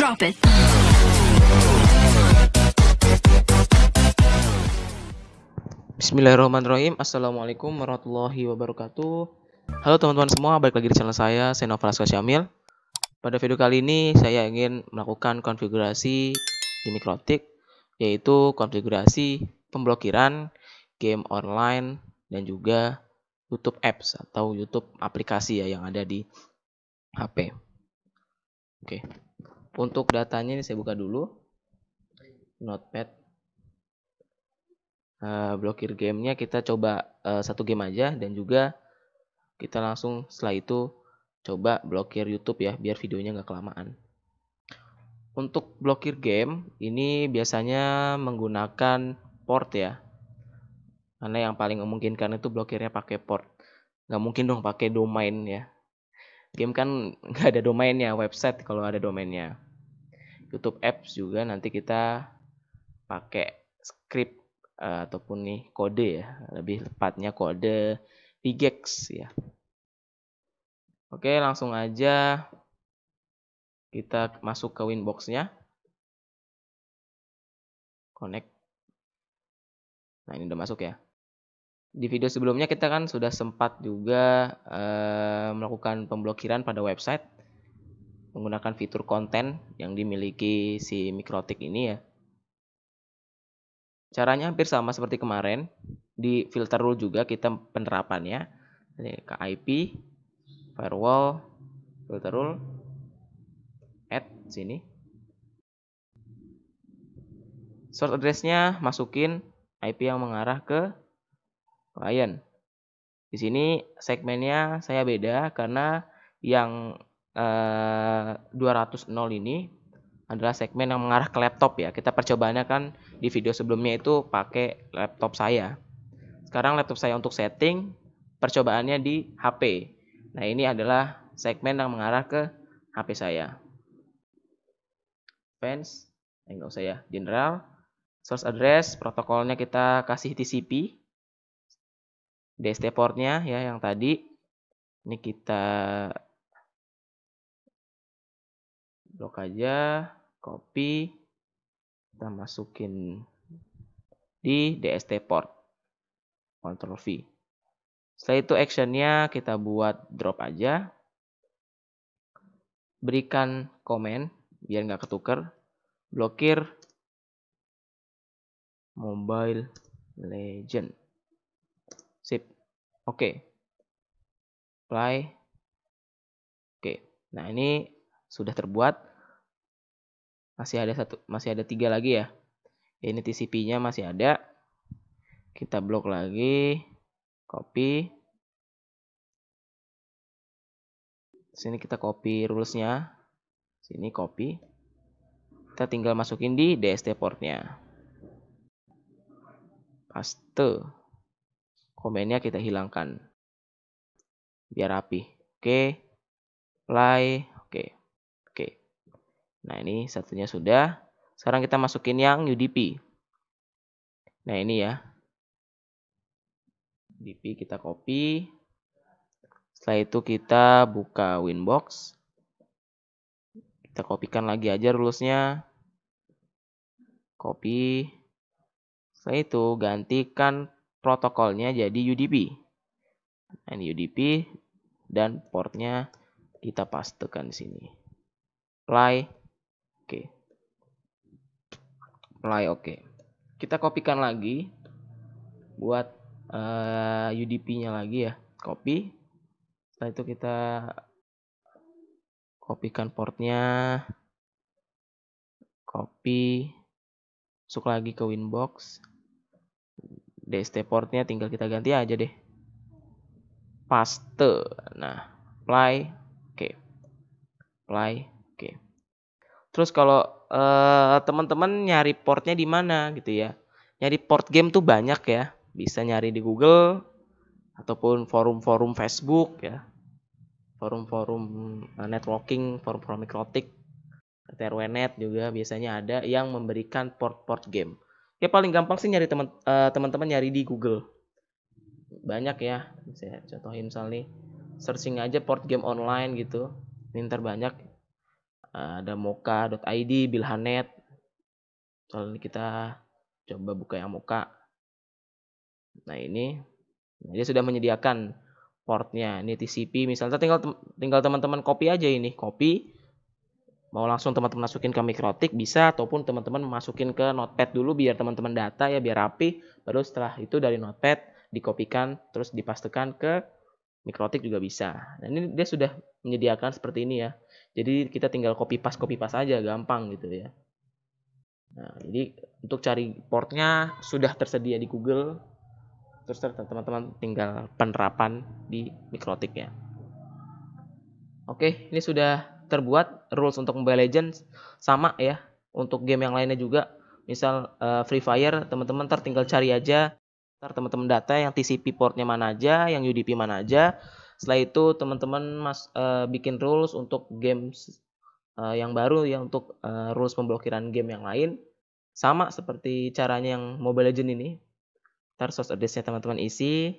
Drop it. Bismillahirrahmanirrahim. Assalamualaikum warahmatullahi wabarakatuh. Halo teman-teman semua, balik lagi di channel saya, Senoval Syamil. Pada video kali ini, saya ingin melakukan konfigurasi di Mikrotik, yaitu konfigurasi pemblokiran game online dan juga YouTube apps atau YouTube aplikasi ya yang ada di HP. Oke untuk datanya ini saya buka dulu notepad uh, blokir gamenya kita coba uh, satu game aja dan juga kita langsung setelah itu coba blokir YouTube ya biar videonya nggak kelamaan untuk blokir game ini biasanya menggunakan port ya karena yang paling memungkinkan itu blokirnya pakai port nggak mungkin dong pakai domain ya game kan nggak ada domainnya website kalau ada domainnya YouTube apps juga nanti kita pakai script uh, ataupun nih kode ya lebih tepatnya kode regex ya oke langsung aja kita masuk ke winboxnya connect nah ini udah masuk ya di video sebelumnya kita kan sudah sempat juga eh, melakukan pemblokiran pada website menggunakan fitur konten yang dimiliki si Mikrotik ini ya. Caranya hampir sama seperti kemarin, di filter rule juga kita penerapannya. Ini ke IP, firewall, filter rule, add sini. Source addressnya masukin IP yang mengarah ke klien. Di sini segmennya saya beda karena yang eh, 200.0 ini adalah segmen yang mengarah ke laptop ya. Kita percobaannya kan di video sebelumnya itu pakai laptop saya. Sekarang laptop saya untuk setting, percobaannya di HP. Nah, ini adalah segmen yang mengarah ke HP saya. Fans, enggak usah ya, general, source address, protokolnya kita kasih TCP, DST portnya ya yang tadi ini kita blok aja copy kita masukin di DST port Ctrl V setelah itu actionnya kita buat drop aja berikan komen biar nggak ketuker blokir mobile legend Oke. Apply. Oke. Nah, ini sudah terbuat. Masih ada satu masih ada tiga lagi ya. Ini TCP-nya masih ada. Kita blok lagi. Copy. Sini kita copy rules-nya. Sini copy. Kita tinggal masukin di DST port-nya. Paste komennya kita hilangkan biar rapi oke play, oke oke nah ini satunya sudah sekarang kita masukin yang UDP nah ini ya UDP kita copy setelah itu kita buka Winbox. Kita kopikan lagi aja rulusnya. Copy. Setelah itu gantikan protokolnya jadi UDP. Nah, ini UDP dan portnya kita pastekan di sini. Apply. Oke. Okay. Apply oke. Okay. Kita kopikan lagi buat uh, eh, UDP-nya lagi ya. Copy. Setelah itu kita kopikan portnya. Copy. Masuk lagi ke Winbox. DST portnya tinggal kita ganti aja deh paste nah apply oke okay. apply oke okay. terus kalau uh, teman-teman nyari portnya di mana gitu ya nyari port game tuh banyak ya bisa nyari di Google ataupun forum-forum Facebook ya forum-forum eh, networking forum-forum mikrotik TRWnet juga biasanya ada yang memberikan port-port game ya paling gampang sih nyari teman eh, teman-teman nyari di Google banyak ya saya contohin misalnya nih, searching aja port game online gitu ini ntar banyak uh, ada moka.id bilhanet soalnya kita coba buka yang moka nah ini nah dia sudah menyediakan portnya ini TCP misalnya tinggal teman-teman copy aja ini copy mau langsung teman-teman masukin ke mikrotik bisa ataupun teman-teman masukin ke notepad dulu biar teman-teman data ya biar rapi baru setelah itu dari notepad dikopikan terus dipastekan ke mikrotik juga bisa nah ini dia sudah menyediakan seperti ini ya jadi kita tinggal copy pas copy pas aja gampang gitu ya nah jadi untuk cari portnya sudah tersedia di Google terus teman-teman tinggal penerapan di mikrotik ya oke ini sudah terbuat rules untuk Mobile Legends sama ya untuk game yang lainnya juga. Misal uh, Free Fire, teman-teman ntar tinggal cari aja ntar teman-teman data yang TCP portnya mana aja, yang UDP mana aja. Setelah itu teman-teman mas uh, bikin rules untuk games uh, yang baru ya untuk uh, rules pemblokiran game yang lain sama seperti caranya yang Mobile Legend ini. Ntar source addressnya teman-teman isi.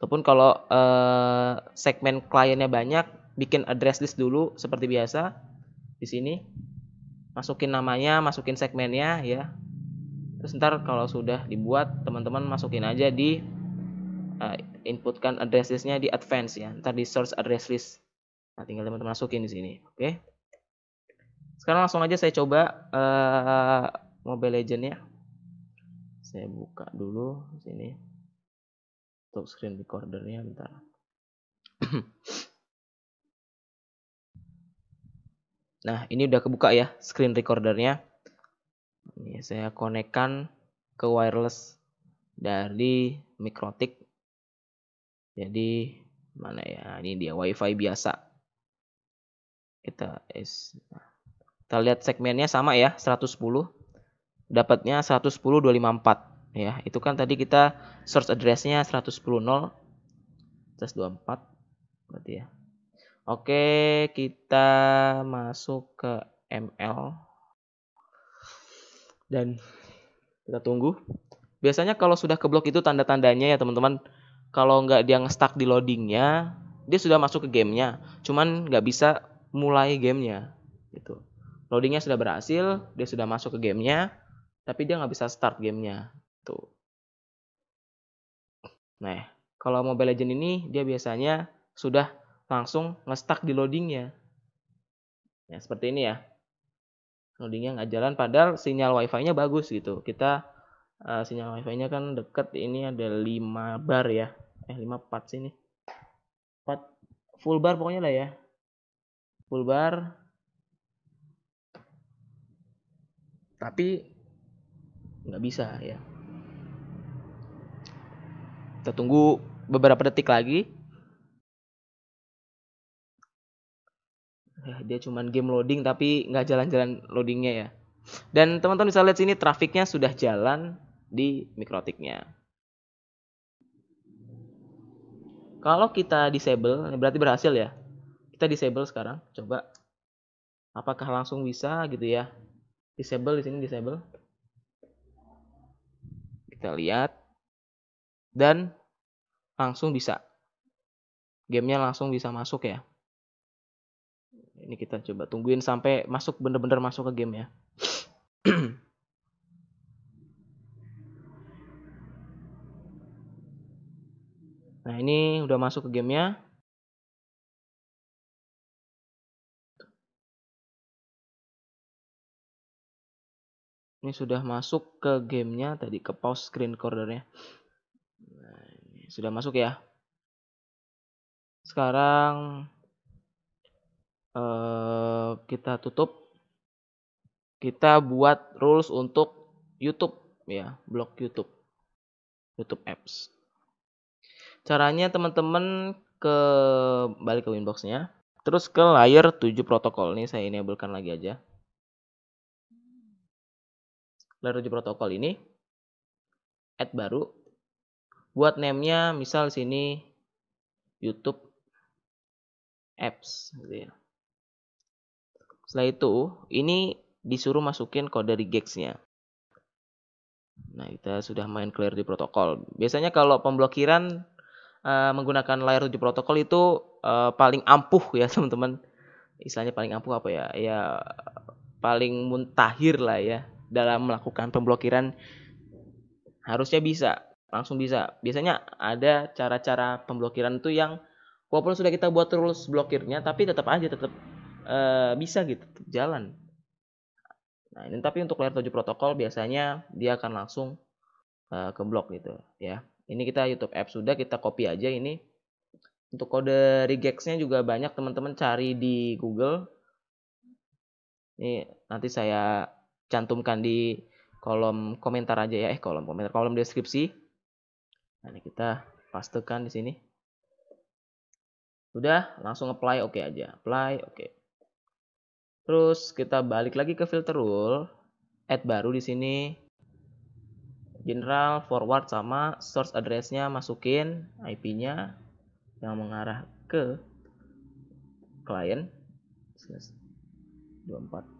Ataupun kalau uh, segmen kliennya banyak, bikin address list dulu seperti biasa di sini masukin namanya masukin segmennya ya terus ntar kalau sudah dibuat teman-teman masukin aja di uh, inputkan address listnya di advance ya ntar di source address list nah tinggal teman-teman masukin di sini oke okay? sekarang langsung aja saya coba uh, Mobile Legend ya saya buka dulu sini untuk screen recordernya bentar Nah, ini udah kebuka ya screen recordernya. Ini saya konekkan ke wireless dari Mikrotik. Jadi mana ya? Ini dia WiFi biasa. Kita is kita lihat segmennya sama ya, 110. Dapatnya 110254 ya. Itu kan tadi kita source address-nya 110.0 124 berarti ya. Oke, kita masuk ke ML. Dan kita tunggu. Biasanya kalau sudah ke blok itu tanda-tandanya ya teman-teman. Kalau nggak dia nge-stuck di loadingnya, dia sudah masuk ke gamenya. Cuman nggak bisa mulai gamenya. Gitu. Loadingnya sudah berhasil, dia sudah masuk ke gamenya, tapi dia nggak bisa start gamenya. Tuh. Gitu. Nah, kalau Mobile Legends ini dia biasanya sudah langsung ngestak di loadingnya. Ya, seperti ini ya. Loadingnya nggak jalan padahal sinyal wifi-nya bagus gitu. Kita uh, sinyal wifi-nya kan deket ini ada 5 bar ya. Eh 5 part sini. 4 full bar pokoknya lah ya. Full bar. Tapi nggak bisa ya. Kita tunggu beberapa detik lagi ya dia cuma game loading tapi nggak jalan-jalan loadingnya ya dan teman-teman bisa lihat sini trafiknya sudah jalan di mikrotiknya kalau kita disable berarti berhasil ya kita disable sekarang coba apakah langsung bisa gitu ya disable di sini disable kita lihat dan langsung bisa gamenya langsung bisa masuk ya ini kita coba tungguin sampai masuk bener-bener masuk ke game ya nah ini udah masuk ke gamenya ini sudah masuk ke gamenya tadi ke pause screen recordernya nah, ini sudah masuk ya sekarang uh, kita tutup kita buat rules untuk YouTube ya blog YouTube YouTube apps caranya teman-teman ke balik ke Winboxnya terus ke layer 7 protokol ini saya enablekan lagi aja layer 7 protokol ini add baru buat namenya misal sini YouTube apps gitu ya. Setelah itu, ini disuruh masukin kode regex-nya. Nah, kita sudah main clear di protokol. Biasanya kalau pemblokiran uh, menggunakan layar di protokol itu uh, paling ampuh ya, teman-teman. Istilahnya paling ampuh apa ya? Ya paling muntahir lah ya dalam melakukan pemblokiran harusnya bisa, langsung bisa. Biasanya ada cara-cara pemblokiran itu yang walaupun sudah kita buat terus blokirnya tapi tetap aja tetap Eh, bisa gitu jalan. Nah, ini tapi untuk layer 7 protokol biasanya dia akan langsung uh, eh, ke blok gitu ya. Ini kita YouTube app sudah kita copy aja ini. Untuk kode regex juga banyak teman-teman cari di Google. Ini nanti saya cantumkan di kolom komentar aja ya, eh kolom komentar, kolom deskripsi. Nah, ini kita pastekan di sini. Sudah, langsung apply oke okay aja. Apply oke. Okay. Terus kita balik lagi ke filter rule, add baru di sini, general forward sama source address-nya masukin IP-nya yang mengarah ke client 24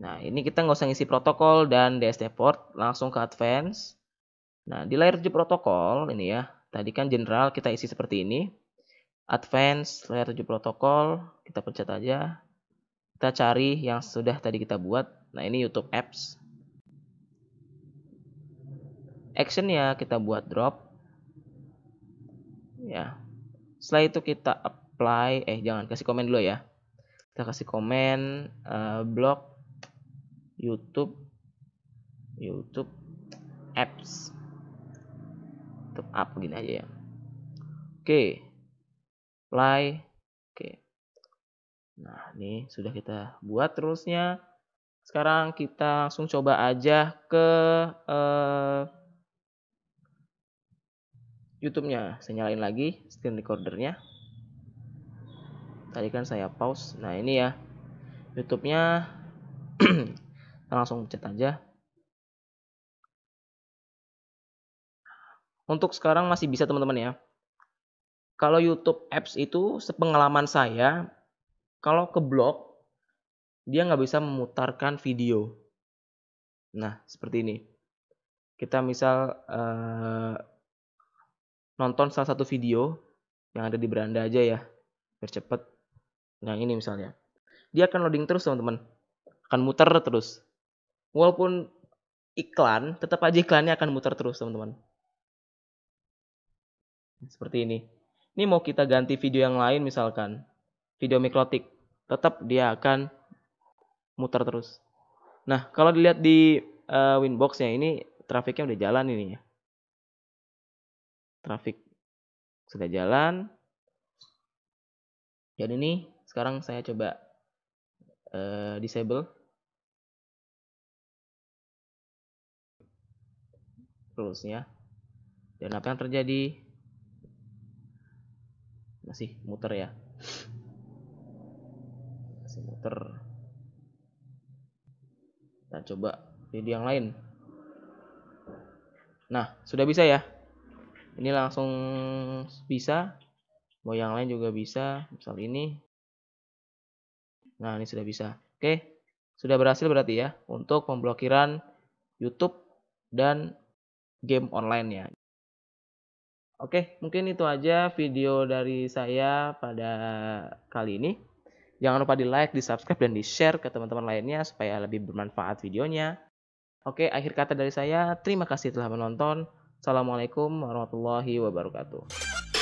nah ini kita nggak usah ngisi protokol dan DST port langsung ke advance nah di layer 7 protokol ini ya tadi kan general kita isi seperti ini advance layer 7 protokol kita pencet aja kita cari yang sudah tadi kita buat. Nah, ini YouTube Apps. Action ya, kita buat drop. Ya. Setelah itu kita apply. Eh, jangan kasih komen dulu ya. Kita kasih komen uh, blog YouTube YouTube apps YouTube app gini aja ya oke okay. apply Nah, ini sudah kita buat terusnya. Sekarang kita langsung coba aja ke uh, YouTube-nya. Saya nyalain lagi screen recordernya. Tadi kan saya pause. Nah, ini ya. YouTube-nya langsung pencet aja. Untuk sekarang masih bisa teman-teman ya. Kalau YouTube Apps itu sepengalaman saya kalau ke blog, dia nggak bisa memutarkan video. Nah, seperti ini. Kita misal eh, nonton salah satu video yang ada di beranda aja ya, biar cepet. Yang ini misalnya. Dia akan loading terus teman-teman. Akan muter terus. Walaupun iklan, tetap aja iklannya akan muter terus teman-teman. Seperti ini. Ini mau kita ganti video yang lain misalkan. Video mikrotik tetap dia akan muter terus. Nah, kalau dilihat di uh, winboxnya ini trafiknya udah jalan ini ya. Trafik sudah jalan. Jadi ini sekarang saya coba uh, disable. ya. Dan apa yang terjadi? Masih muter ya kasih muter nah coba jadi yang lain nah sudah bisa ya ini langsung bisa mau yang lain juga bisa misal ini nah ini sudah bisa oke sudah berhasil berarti ya untuk pemblokiran YouTube dan game online ya Oke, mungkin itu aja video dari saya pada kali ini. Jangan lupa di like, di subscribe, dan di share ke teman-teman lainnya supaya lebih bermanfaat videonya. Oke, akhir kata dari saya. Terima kasih telah menonton. Assalamualaikum warahmatullahi wabarakatuh.